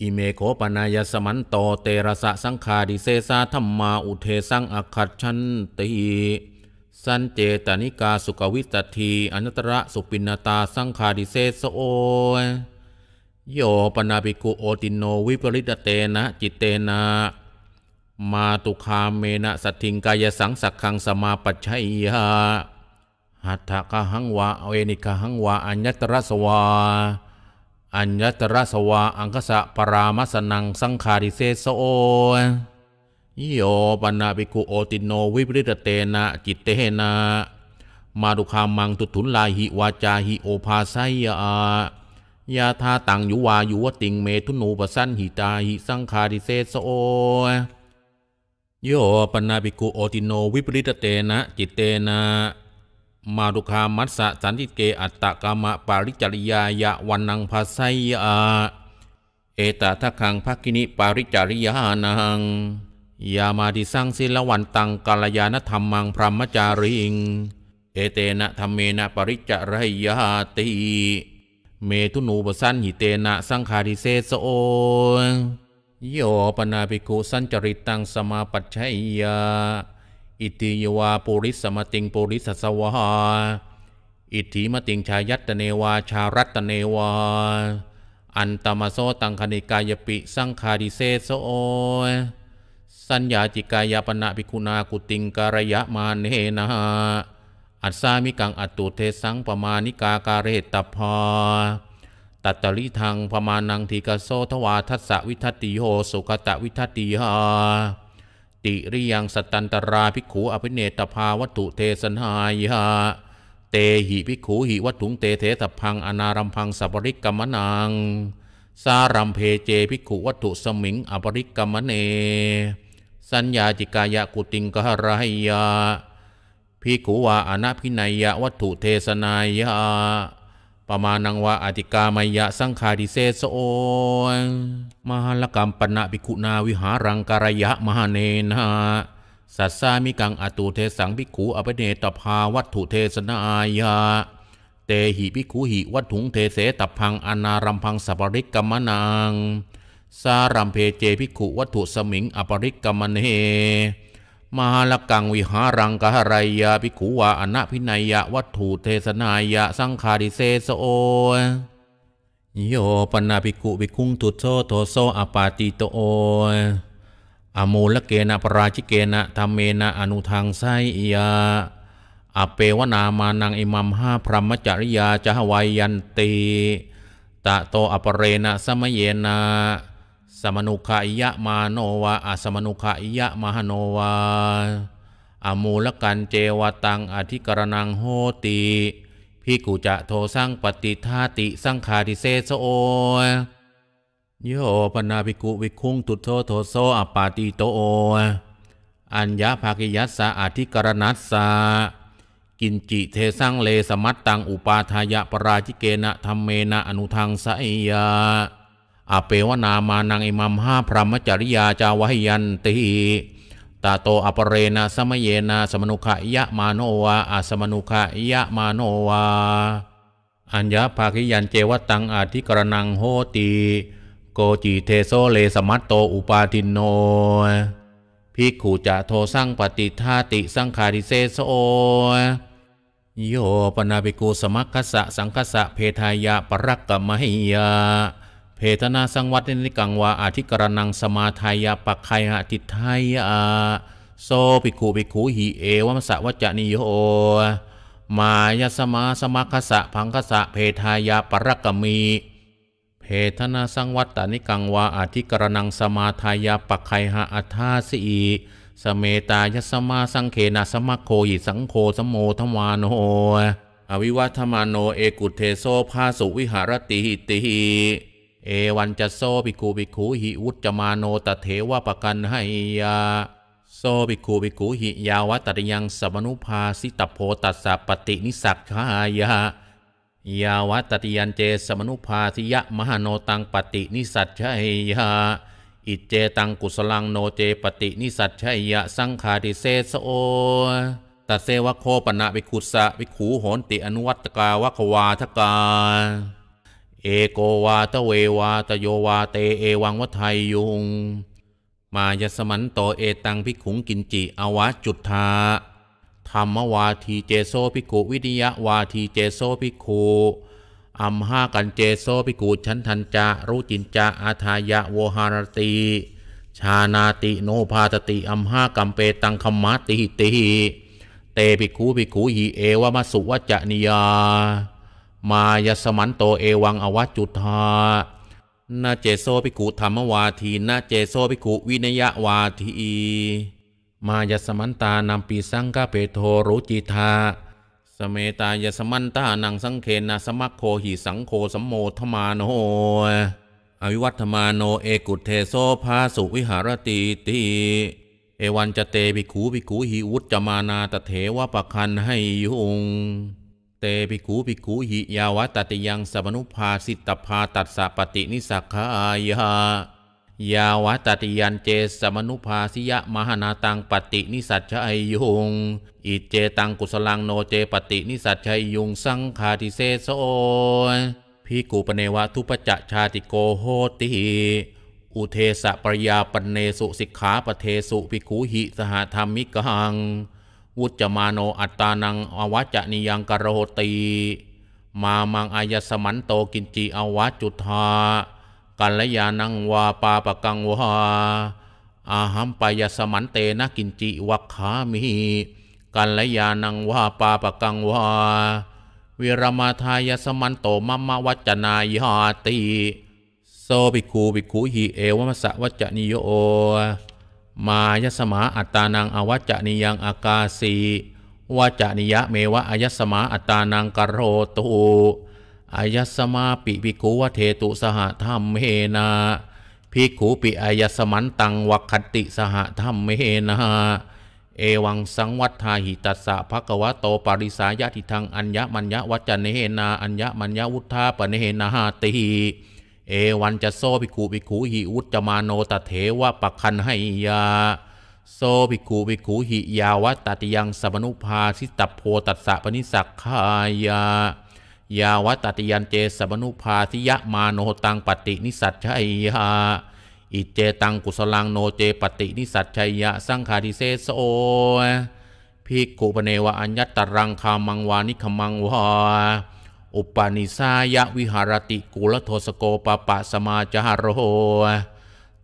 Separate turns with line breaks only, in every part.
อิเมโขปนายสมันโตเตระสะสังคาดิเซซาธรรมาอุเทสังอคัดชันตีสันเจตานิกาสุกวิตทีอนัตระสุปินตาสังคาดิเซสโอโยปนาปิกุโอติโนวิปริตเตนะจิตเตนะมาตุคาเมนะสัทธิงกายสังสักขังสมาปัจฉัยยะหัตถะหังวะเอนิกหังวะอัญญตระสวาอัญญตระสวาอังคสะปรามสนังสังคาริเซสโอยิโอปนาปิกุโอติโนวิปริตเตนะจิตเตนะมาดุคามังตุถุนลาหิวาจาหิโอภาไซยายาธาตังยุวายุวติงเมทุนูปสันหิตาหิสังคาริเซสโอโยปนาปิกุโอติโนวิปริตเตนะจิตเตนะมาดุคามัสสะสันติเกอัตตะกามะ ปาริจริยายะวันนังภาไซยะเอตาทัคังภกินิ ปาริจริยานังยามาดิสังสิลวันตังกาลยานธรรมัง พรหมจาริงเอเตนะธรรมเณปริจริยาติ เมทุนูปสันหิเตนะ สังคาดิเซสโอโยปนาภิกุสันจริตัง สมาปัจฉัยยาอิติยวาปุริสมติงปุริสสวาอิทธิมติงชายัตเนวาชารัตเนวา อันตมาโซตังคณิกายปิ สังคาดิเซโซโอสัญญาจิกายปณะภิกุณากุติงการยะมาเนนะอัสามิกังอัตุเทสังปมาณิกาการเรตตพาตัตตลิทังปมานังทีกโซทวาทัสสวิทัติโยสุขตะวิทัติยาติริยังสตันตราภิกขุอภิเนตภาวัตุเทสนายะเตหิภิกขุหิวัตถุงเตเทสพังอนารัมพังสัปริกกรรมนังสารัมเพเจภิกขุวัตุสมิงอปริกกรรมเน สัญญาจิกายะกุติงกหรายาภิกขุวาอนาภินัยยะวัตุเทสนายะปมานังวาอติกามายะสังคาดิเซสโอนมหลกรรมปณะภิกุนาวิหารังการยะมหาเนนะสัสสามิกังอตุเทสังภิกขุอปเนตภาวัตถุเทสนายะ เตหิภิกขุหิวัตถุงเทเสตพังอนารัมพังสัปริกกรรมนางสารัมเพเจภิกขุวัตถุสมิงอปริกกรรมเนมหาลกังวิหารังกหรายาภิกขุวาอนะพินัยยะวัตถุเทศนายะสังคาริเซสโอโยปนาภิกุภิคุงตุโซโทโซอปาติโตโออมลเกนะปราชิเกนะธรรมเณนะอนุทางไสยาอเปวนามานังอิมัมห้าพรหมจริยาจหวายันตีตะโตอปเรนะสมเยนาสมนุขายะมาโนวาอาสมนุขายะมหโนวาอมูลกันเจวตังอธิกรณังโหติ พิกุจะโทสร้างปฏิทาติสร้างคาติเซโซโยโปนาภิกุวิคุงตุโทโทโซอปาติโตโออัญญาภากิยัสสะอธิกรณัสสะกินจิเทสังเลสมัตตังอุปาทายะปราชิเกนะธรรมเมนะอนุทังสยยาอเปวนามานังอิมัมห้าพรหมจริยาจาวหยันติ ตาโตอปเรนะสมเยนะสมนุขยะมาโนวาอาสมนุขยะมาโนวา อัญญาภาคิยันเจวตังอาธิกรนังโหตีโกจิเทโซเลสมัตโตอุปาทินโนพิกขุจะโทสั่งปฏิทาติสังคาริเซโซโยปนาภิกูสมัคคสะสังคสะเพทายะปรักกมหิยาเพทนาสังวัตินิกังวาอาธิกรนังสมาทายาปักไคหะติทายาโซปิกูปิกูหิเอวมสะวจนิโยมายสมาสมาคสะพังคสะเพทายาปรกมี เพทนาสังวัตตานิกังวาอาธิกรนังสมาทายาปักไคหะอัฏฐาสีสเมตายสมาสังเคนาสมัคโคหิสังโคสมโมทวานโออวิวัธมานโนเอกุเทโซภาสุวิหารติหิติเอวันจะโซปิคูปิคูหิวุจมาโนตเถวะปะกันให้ยาโซปิคูปิคูหิยาวะตริยังสมนุภาสิตโพตัสสะปฏินิสักขายายาวะตติยันเจสมนุภาสิยะมหโนตังปฏินิสัชชัยยาอิเจตังกุสลังโนเจปฏินิสัชชัยยะสังคาติเซสโอตัเซวะโคปนะวิคุสะวิขูโหนติอนุวัตกาวะควาทกาเอโกวาตเววาตโยวาเตเอวังวัไทยุง มายสมันโตเอตังพิขุงกินจิอวะจุดทาธรรมวาทีเจโซพิกุวิทยาวาทีเจโซพิกุอัมหากันเจโซพิกุชันทันจารู้จินจาอาทายะโวหารตีชานาติโนภาตติอัมหากัมเปตังคมัติติ เตปิกูพิกูหิเอวมาสุวัจจนิยามายสมันโตเอวังอวัจุธานาเจโซภิกุธรรมวาทีนาเจโซภิกุวินยะวาที มายสมันตานำปีสังกาเปโทรุจิธาสเมตายสมันตานังสังเคนาสมัคโคหิสังโคสัมโมธมาโนอวิวัตมาโนเอกุเทโซภาสุวิหารตีตี เอวันจะเตปิขูปิขูหิวุตจมานาตเถวะปะคันให้ยุงปิกูปิกูหิยาวะตติยังสัมนุภาสิตภาตัสสปฏินิสักขายา ยาวะตติยันเจสัมนุภาสิยะมหนาตังปฏินิสัจชายยงอิเจตังกุสลังโนเจปฏินิสัจชยยงสังคาติเซโซพิกูปเนวะทุปจะชาติโกโหติ อุเทสะปริยาปเนสุสิกขาปเทสุปิกูหิสหธรรมิกังวุจมาโนอัตตานังอวัจนิยังกรโหตีมามังอายสมันโตกินจีอวัจจุธากัลยาณังวาปาปะกังวาอาหัมปายสมันเตนะกินจิวัคขามิกัลยาณังวาปาปะกังวาวิรมาทายสมันโตมัมมวัจนายาติโซภิกขูภิกขุหิเอวมัสสะวัจจนิโยมายสมาอัตตานังอวัจนิยังอากาสีวัจนิยะเมวะอายสมาอัตตานังกโรตูอายสมาปิภิกขุวเทตุสหธรรมเฮนาภิกขุปิอายสมันตังวัคติสหธรรมเฮนาเอวังสังวัฏาหิตัสสะภะกวะโตปริสายาทิทังอัญญมัญญวัจเนเฮนาอัญญมัญญวุฒาปเนเฮนาหาติเอวันจะโซภิกขุภิกขุหิอุจจมาโนตเถวะปะคันให้ยาโซภิกขุภิกขุหิยาวัตติยังสัมนุภาสิตัพโพตัสสะปนิสักขายายาวัตติยันเจสัมนุภาสิยะมาโนตังปฏินิสัชชัยยาอิเจตังกุสลังโนเจปฏินิสัชชัยยะสังคาริเสโซภิกขุปเนวะอัญญตรังคามังวานิขมังวาอุปนิสายวิหารติกุลโทสโกปปะสมาจหโห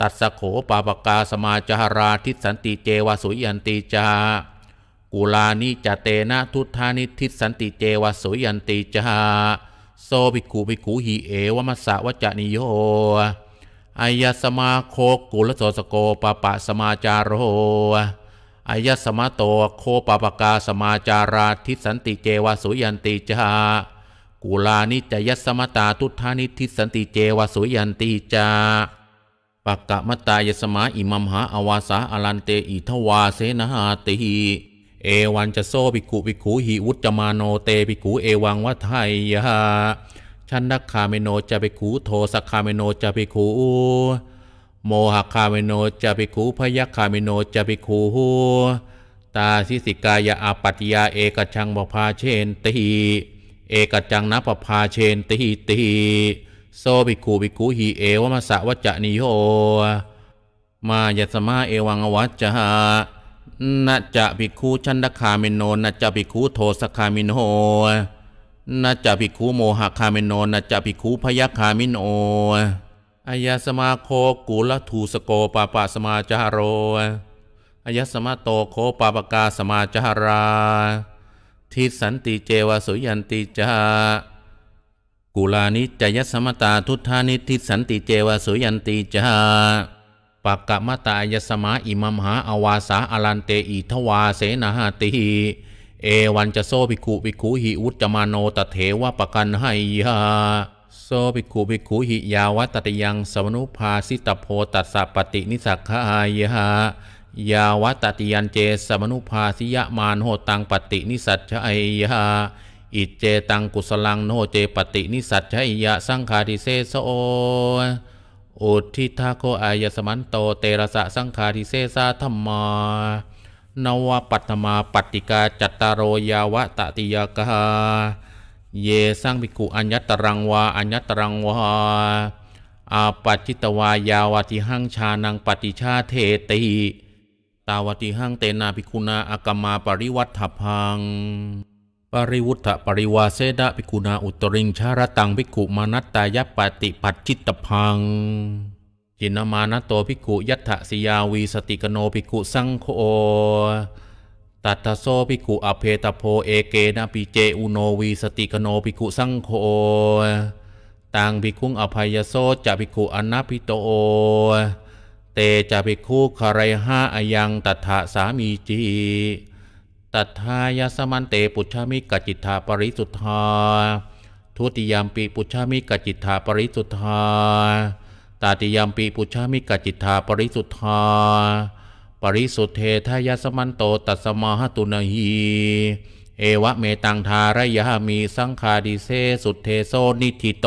ตัสโขปาปกาสมาจหราทิสันติเจวสุยันติจากุลานิจเตนะทุธานิทิสันติเจวสุยันติจาโซภิกขุภิกขุหิเอวมัสสะวจนิโยอายสมาโคกุลโสสโกปปะสมาจารโหอายสมาโตโคปปกาสมาจาราทิสันติเจวสุยันติจากูลานิจยสมตาทุธานิทิสันติเจวสุยันตีจาปักกะมตายสมาอิมัมหาอวาสาอลันเตอิทวาเสนาหาติเอวันจะโซปิกุปิกุหิวุจมาโนเตปิกุเอวังวัฏยยาชันนักคาเมโนจะปิกุโทสคาเมโนจะปิกุโมหคาเมโนจะปิกุพยัคคาเมโนจะปิกุตาสิสิกายาอาปัตยาเอกชังบพาเชนติเอกจังนะปภาเชนติหิตีโซบิคูบิคูหีเอวมาสะวัจนิโยมายัสมาเอวังอวัจจหะนะจะภิกขุชันดคาเมโนนะจะภิกขุโทสคามิโนนะจะภิกขุโมหคาเมโนนะจะภิกขุพยคามิโนอายสมาโคกุลทูสโกปาปาสมาจารโรอายสมาโตโคปาปกาสมาจาราทิสันติเจวสุยันติจากุลานิจยสมตาทุทธานิทิสันติเจวสุยันติจาปักกะมตายสมาอิมมหาอวาสาอลันเตอิทวาเสนาหาติเอวันจะโซภิกขุภิกขุหิอุจจมาโนตเถวะปะกันให้ยาโซภิกขุภิกขุหิยาวัตติยังสมนุภาสิตโพตัสสะปฏินิสักขายายาวัตติยันเจสมนุภาสิยมานโหตังปฏินิสัชไยาอิเจตังกุสลังโนเจปฏินิสัจชยะสังคาริเซสโออุทิทาโคอายสมันโตเตระสะสังคาริเซสาธรรมานวปัตมาปฏิกาจัตตารยาวะตติยกาเยสังภิกุอัญญตรังวาอัญญตรังวาอาปัจจิตวายาวติหังชานังปฏิชาเทติาวติหังเตนาภิกุณาอากมาปริวัตถพัง ปริวุฒะปริวาเสดะภิกุณาอุตริงชารตังภิกุมานัตตายปฏิปัจจิตพังจินมานโตภิกุยัตถสิยาวีสติกโนภิกุสังโฆตัตโซภิกุอเพตโพเอเกนะปิเจอุโนวีสติกโนภิกุสังโฆตังภิกุงอภัยโซจะภิกุอนาพิโตเตจะพิคู่คารยหาอายัง ตัถาสามีจีตัทายาสมันเตปุชามิกจิตาปริสุทธาทุติยามปีปุชามิกจิตาปริสุทธาตาติยามปีปุชามิกจิตาปริสุทธาปริสุทธเททายสมันโตตัสมาหตุนหีเอวะเมตังทารยามีสังคาดิเซสุทเทโซนิทิโต